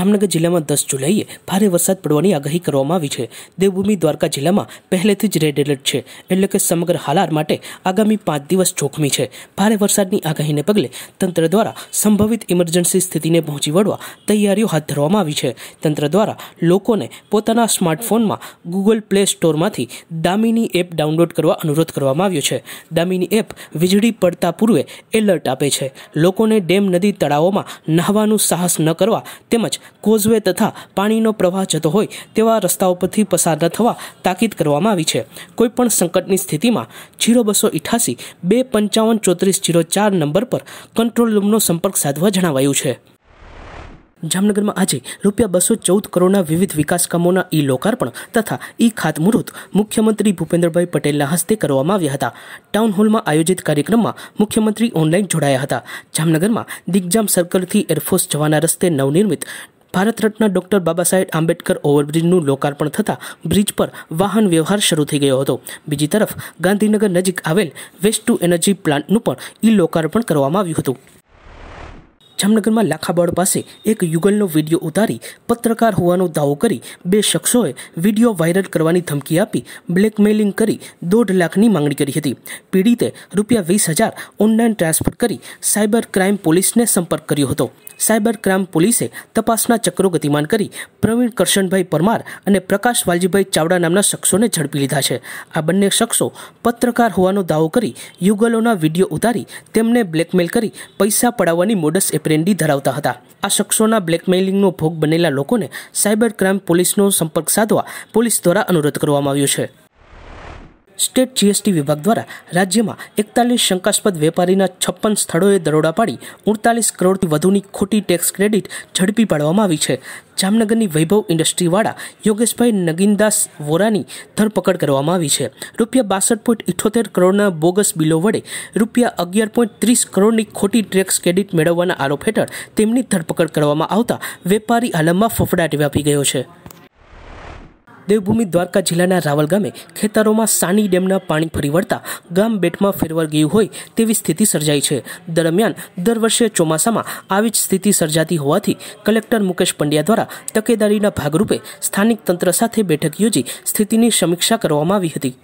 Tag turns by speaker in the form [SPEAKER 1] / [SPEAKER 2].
[SPEAKER 1] જામનગર જિલ્લામાં દસ જુલાઈએ ભારે વરસાદ પડવાની આગાહી કરવામાં આવી છે દેવભૂમિ દ્વારકા જિલ્લામાં પહેલેથી જ રેડ એલર્ટ છે એટલે કે સમગ્ર હાલાર માટે આગામી પાંચ દિવસ જોખમી છે ભારે વરસાદની આગાહીને પગલે તંત્ર દ્વારા સંભવિત ઇમરજન્સી સ્થિતિને પહોંચી વળવા તૈયારીઓ હાથ ધરવામાં આવી છે તંત્ર દ્વારા લોકોને પોતાના સ્માર્ટફોનમાં ગૂગલ પ્લે સ્ટોરમાંથી દામિની એપ ડાઉનલોડ કરવા અનુરોધ કરવામાં આવ્યો છે દામિની એપ વીજળી પડતા પૂર્વે એલર્ટ આપે છે લોકોને ડેમ નદી તળાવોમાં નહાવાનું સાહસ ન કરવા તેમજ કોઝવે તથા પાણીનો પ્રવાહ જતો હોય તેવા રસ્તાઓ પરથી પસાર ન થવા તાકીદ કરવામાં આવી છે કોઈપણ સંકટની સ્થિતિમાં જીરો બસો ઇઠાસી બે પંચાવન ચોત્રીસ જીરો ચાર નંબર પર કંટ્રોલ રૂમનો સંપર્ક સાધવા જણાવાયું છે જામનગરમાં આજે રૂપિયા બસો ચૌદ કરોડના વિવિધ વિકાસકામોના ઈ લોકાર્પણ તથા ઈ ખાતમુહૂર્ત મુખ્યમંત્રી ભૂપેન્દ્રભાઈ પટેલના હસ્તે કરવામાં આવ્યા હતા ટાઉન હોલમાં આયોજિત કાર્યક્રમમાં મુખ્યમંત્રી ઓનલાઈન જોડાયા હતા જામનગરમાં દિગ્જામ સર્કલથી એરફોર્સ જવાના રસ્તે નવનિર્મિત ભારત રત્ન ડોક્ટર બાબા સાહેબ આંબેડકર ઓવરબ્રિજનું લોકાર્પણ થતાં બ્રિજ પર વાહન વ્યવહાર શરૂ થઈ ગયો હતો બીજી તરફ ગાંધીનગર નજીક આવેલ વેસ્ટ ટુ એનર્જી પ્લાન્ટનું પણ ઈ લોકાર્પણ કરવામાં આવ્યું હતું જામનગરમાં લાખાબળ પાસે એક યુગલનો વિડીયો ઉતારી પત્રકાર હોવાનો દાવો કરી બે શખ્સોએ વિડીયો વાયરલ કરવાની ધમકી આપી બ્લેકમેલિંગ કરી દોઢ લાખની માંગણી કરી હતી પીડિતે રૂપિયા વીસ હજાર ઓનલાઈન ટ્રાન્સફર કરી સાયબર ક્રાઇમ પોલીસને સંપર્ક કર્યો હતો સાયબર ક્રાઇમ પોલીસે તપાસના ચક્રો ગતિમાન કરી પ્રવીણ કરશનભાઈ પરમાર અને પ્રકાશ વાલજીભાઈ ચાવડા નામના શખ્સોને ઝડપી લીધા છે આ બંને શખ્સો પત્રકાર હોવાનો દાવો કરી યુગલોના વિડીયો ઉતારી તેમને બ્લેકમેલ કરી પૈસા પડાવવાની મોડસ એપ્રિ બ્રેન્ડી ધરાવતા હતા આ શખ્સોના બ્લેકમેલિંગનો ભોગ બનેલા લોકોને સાયબર ક્રાઇમ પોલીસનો સંપર્ક સાધવા પોલીસ દ્વારા અનુરોધ કરવામાં આવ્યો છે સ્ટેટ જીએસટી વિભાગ દ્વારા રાજ્યમાં એકતાલીસ શંકાસ્પદ વેપારીના છપ્પન સ્થળોએ દરોડા પાડી ઉડતાલીસ કરોડથી વધુની ખોટી ટેક્સ ક્રેડિટ ઝડપી પાડવામાં આવી છે જામનગરની વૈભવ ઇન્ડસ્ટ્રીવાળા યોગેશભાઈ નગીનદાસ વોરાની ધરપકડ કરવામાં આવી છે રૂપિયા બાસઠ પોઈન્ટ ઇઠોતેર કરોડના બોગસ બિલો વડે રૂપિયા અગિયાર પોઈન્ટ ત્રીસ કરોડની ખોટી ટેક્સ ક્રેડિટ મેળવવાના આરોપ હેઠળ તેમની ધરપકડ કરવામાં આવતા વેપારી આલમમાં ફફડાટ વ્યાપી ગયો છે દેવભૂમિ દ્વારકા જિલ્લાના રાવલ ગામે ખેતરોમાં સાની ડેમના પાણી ફરી વળતા ગામ બેટમાં ફેરવાઈ ગયું હોય તેવી સ્થિતિ સર્જાઈ છે દરમિયાન દર વર્ષે ચોમાસામાં આવી જ સ્થિતિ સર્જાતી હોવાથી કલેક્ટર મુકેશ પંડ્યા દ્વારા તકેદારીના ભાગરૂપે સ્થાનિક તંત્ર સાથે બેઠક યોજી સ્થિતિની સમીક્ષા કરવામાં આવી હતી